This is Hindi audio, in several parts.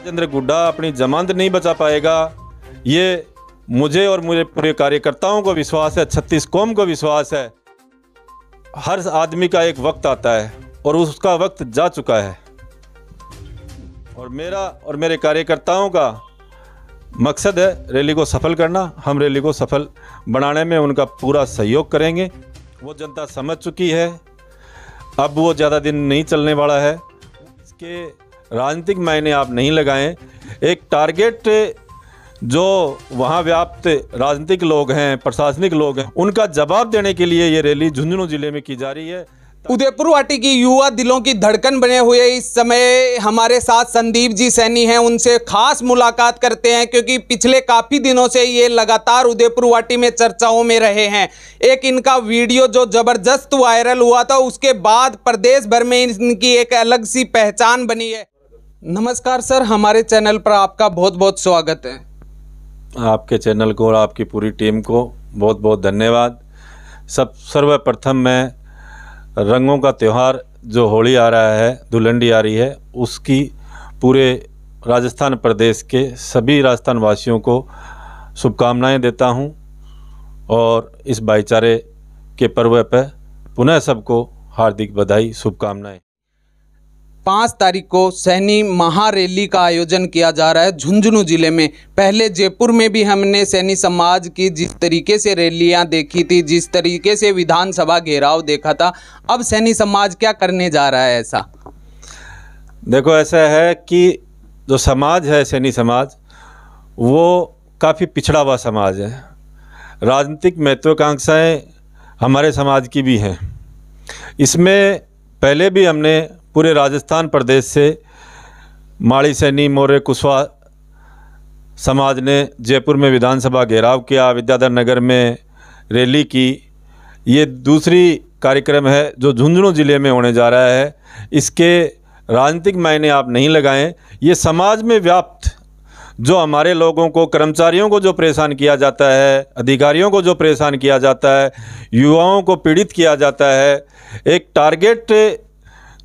राजेंद्र गुड्डा अपनी जमानत नहीं बचा पाएगा ये मुझे और मुझे पूरे कार्यकर्ताओं को विश्वास है छत्तीस कौम को विश्वास है हर आदमी का एक वक्त आता है और उसका वक्त जा चुका है और मेरा और मेरे कार्यकर्ताओं का मकसद है रैली को सफल करना हम रैली को सफल बनाने में उनका पूरा सहयोग करेंगे वो जनता समझ चुकी है अब वो ज़्यादा दिन नहीं चलने वाला है इसके राजनीतिक मायने आप नहीं लगाएं एक टारगेट जो वहाँ व्याप्त राजनीतिक लोग हैं प्रशासनिक लोग हैं उनका जवाब देने के लिए ये रैली झुंझुनू जिले में की जा रही है उदयपुर वाटी की युवा दिलों की धड़कन बने हुए इस समय हमारे साथ संदीप जी सैनी हैं उनसे खास मुलाकात करते हैं क्योंकि पिछले काफ़ी दिनों से ये लगातार उदयपुर वाटी में चर्चाओं में रहे हैं एक इनका वीडियो जो ज़बरदस्त वायरल हुआ था उसके बाद प्रदेश भर में इनकी एक अलग सी पहचान बनी है नमस्कार सर हमारे चैनल पर आपका बहुत बहुत स्वागत है आपके चैनल को और आपकी पूरी टीम को बहुत बहुत धन्यवाद सब सर्वप्रथम मैं रंगों का त्यौहार जो होली आ रहा है धुलंडी आ रही है उसकी पूरे राजस्थान प्रदेश के सभी राजस्थान वासियों को शुभकामनाएं देता हूं और इस भाईचारे के पर्व पर पुनः सबको हार्दिक बधाई शुभकामनाएं पाँच तारीख को सैनी महारैली का आयोजन किया जा रहा है झुंझुनू ज़िले में पहले जयपुर में भी हमने सैनी समाज की जिस तरीके से रैलियां देखी थी जिस तरीके से विधानसभा घेराव देखा था अब सैनी समाज क्या करने जा रहा है ऐसा देखो ऐसा है कि जो समाज है सैनी समाज वो काफ़ी पिछड़ा हुआ समाज है राजनीतिक महत्वाकांक्षाएँ हमारे समाज की भी हैं इसमें पहले भी हमने पूरे राजस्थान प्रदेश से माड़ी सैनी मौर्य कुशवा समाज ने जयपुर में विधानसभा घेराव किया विद्याधर नगर में रैली की ये दूसरी कार्यक्रम है जो झुंझुनू ज़िले में होने जा रहा है इसके राजनीतिक मायने आप नहीं लगाएं ये समाज में व्याप्त जो हमारे लोगों को कर्मचारियों को जो परेशान किया जाता है अधिकारियों को जो परेशान किया जाता है युवाओं को पीड़ित किया जाता है एक टारगेट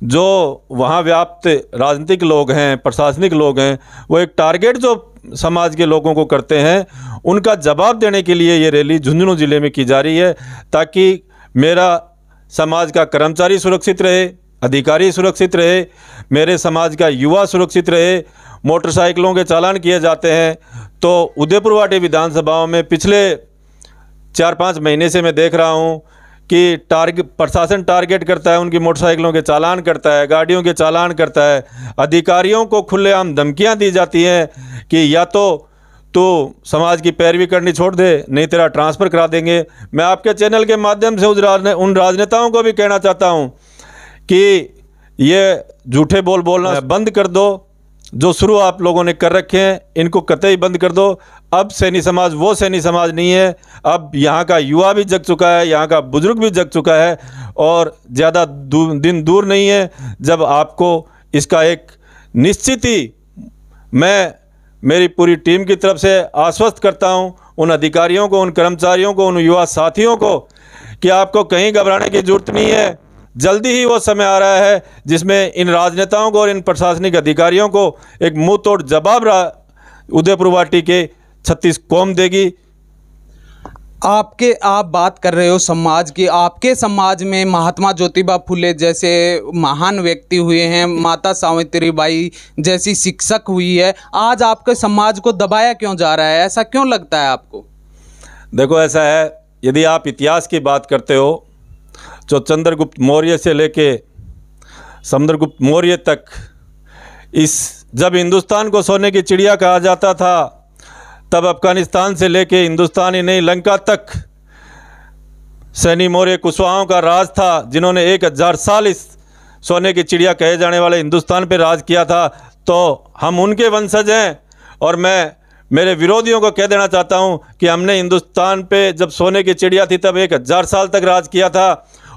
जो वहाँ व्याप्त राजनीतिक लोग हैं प्रशासनिक लोग हैं वो एक टारगेट जो समाज के लोगों को करते हैं उनका जवाब देने के लिए ये रैली झुंझुनू ज़िले में की जा रही है ताकि मेरा समाज का कर्मचारी सुरक्षित रहे अधिकारी सुरक्षित रहे मेरे समाज का युवा सुरक्षित रहे मोटरसाइकिलों के चालान किए जाते हैं तो उदयपुर वाटी विधानसभाओं में पिछले चार पाँच महीने से मैं देख रहा हूँ कि टारगेट प्रशासन टारगेट करता है उनकी मोटरसाइकिलों के चालान करता है गाड़ियों के चालान करता है अधिकारियों को खुलेआम धमकियाँ दी जाती हैं कि या तो तो समाज की पैरवी करनी छोड़ दे नहीं तेरा ट्रांसफ़र करा देंगे मैं आपके चैनल के माध्यम से उस राजने उन राजनेताओं को भी कहना चाहता हूँ कि ये झूठे बोल बोलना बंद कर दो जो शुरू आप लोगों ने कर रखे हैं इनको कतई बंद कर दो अब सैनी समाज वो सैनी समाज नहीं है अब यहाँ का युवा भी जग चुका है यहाँ का बुज़ुर्ग भी जग चुका है और ज़्यादा दिन दूर नहीं है जब आपको इसका एक निश्चित ही मैं मेरी पूरी टीम की तरफ से आश्वस्त करता हूँ उन अधिकारियों को उन कर्मचारियों को उन युवा साथियों को कि आपको कहीं घबराने की जरूरत नहीं है जल्दी ही वो समय आ रहा है जिसमें इन राजनेताओं को और इन प्रशासनिक अधिकारियों को एक मुंह तोड़ जवाब उदयपुर वाटी के छत्तीस कौम देगी आपके आप बात कर रहे हो समाज की आपके समाज में महात्मा ज्योतिबा फुले जैसे महान व्यक्ति हुए हैं माता सावित्री बाई जैसी शिक्षक हुई है आज आपके समाज को दबाया क्यों जा रहा है ऐसा क्यों लगता है आपको देखो ऐसा है यदि आप इतिहास की बात करते हो जो चंद्रगुप्त मौर्य से लेके समुद्रगुप्त मौर्य तक इस जब हिंदुस्तान को सोने की चिड़िया कहा जाता था तब अफगानिस्तान से लेके हिंदुस्तान ही नहीं लंका तक सैनी मौर्य कुशवाहाओं का राज था जिन्होंने एक हज़ार साल इस सोने की चिड़िया कहे जाने वाले हिंदुस्तान पर राज किया था तो हम उनके वंशज हैं और मैं मेरे विरोधियों को कह देना चाहता हूं कि हमने हिंदुस्तान पे जब सोने की चिड़िया थी तब एक हज़ार साल तक राज किया था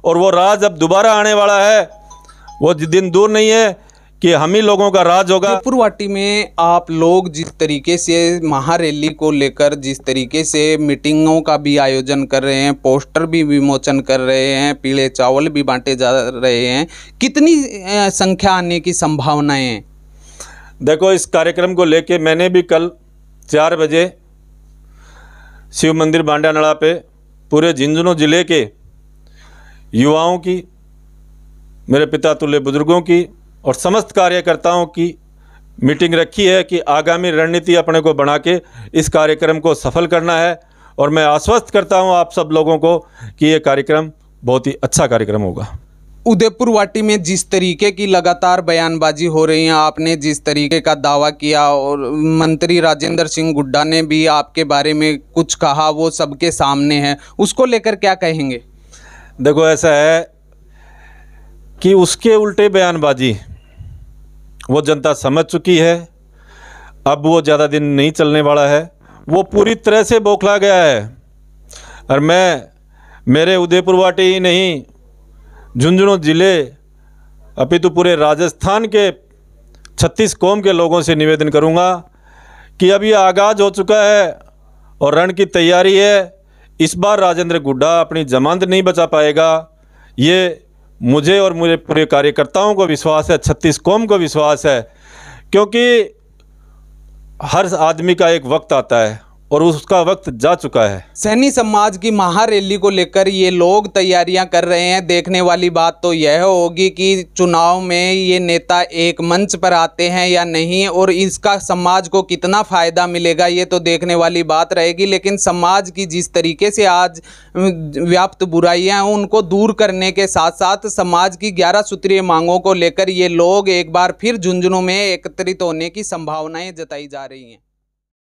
और वो राज अब दोबारा आने वाला है वो दिन दूर नहीं है कि हम ही लोगों का राज होगा पुरवाटी में आप लोग जिस तरीके से महारैली को लेकर जिस तरीके से मीटिंगों का भी आयोजन कर रहे हैं पोस्टर भी विमोचन कर रहे हैं पीले चावल भी बांटे जा रहे हैं कितनी संख्या आने की संभावनाएं हैं देखो इस कार्यक्रम को लेके मैंने भी कल चार बजे शिव मंदिर बांडानड़ा पे पूरे झुंझुनू ज़िले के युवाओं की मेरे पिता तुल्य बुजुर्गों की और समस्त कार्यकर्ताओं की मीटिंग रखी है कि आगामी रणनीति अपने को बना के इस कार्यक्रम को सफल करना है और मैं आश्वस्त करता हूं आप सब लोगों को कि ये कार्यक्रम बहुत ही अच्छा कार्यक्रम होगा उदयपुर वाटी में जिस तरीके की लगातार बयानबाजी हो रही है आपने जिस तरीके का दावा किया और मंत्री राजेंद्र सिंह गुड्डा ने भी आपके बारे में कुछ कहा वो सबके सामने है उसको लेकर क्या कहेंगे देखो ऐसा है कि उसके उल्टे बयानबाजी वो जनता समझ चुकी है अब वो ज़्यादा दिन नहीं चलने वाला है वो पूरी तरह से बौखला गया है और मैं मेरे उदयपुर वाटी ही नहीं झुंझुनू ज़िले अपितु पूरे राजस्थान के छत्तीस कौम के लोगों से निवेदन करूँगा कि अब ये आगाज़ हो चुका है और रण की तैयारी है इस बार राजेंद्र गुड्डा अपनी जमानत नहीं बचा पाएगा ये मुझे और मुझे पूरे कार्यकर्ताओं को विश्वास है छत्तीस कौम को विश्वास है क्योंकि हर आदमी का एक वक्त आता है और उसका वक्त जा चुका है सैनी समाज की महारैली को लेकर ये लोग तैयारियां कर रहे हैं देखने वाली बात तो यह होगी कि चुनाव में ये नेता एक मंच पर आते हैं या नहीं और इसका समाज को कितना फ़ायदा मिलेगा ये तो देखने वाली बात रहेगी लेकिन समाज की जिस तरीके से आज व्याप्त बुराइयाँ हैं उनको दूर करने के साथ साथ समाज की ग्यारह सूत्रीय मांगों को लेकर ये लोग एक बार फिर झुंझुनू में एकत्रित होने की संभावनाएँ जताई जा रही हैं